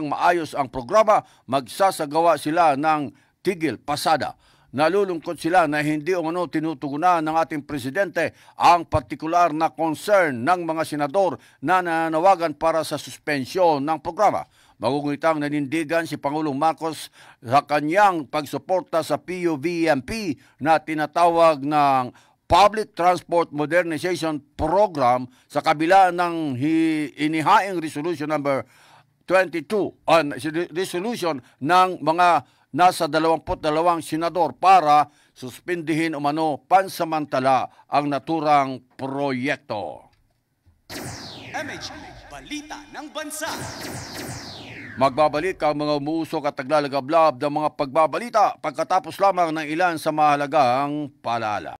ng maayos ang programa, magsasagawa sila ng tigil pasada. Nalulungkot sila na hindi ano tinutugunan ng ating presidente ang partikular na concern ng mga senador na nananawagan para sa suspensyon ng programa. Magugunitang nanindigan si Pangulong Marcos sa kanyang pagsuporta sa PUVMP na tinatawag ng Public Transport Modernization Program sa kabila ng inihaing Resolution Number no. 22 on resolution ng mga nasa 22 senador para suspindihin umano pansamantala ang naturang proyekto. MH, Balita ng Bansa. Magbabalik ang mga umuusok at naglalagablab ng mga pagbabalita pagkatapos lamang ng ilan sa mahalagang palala.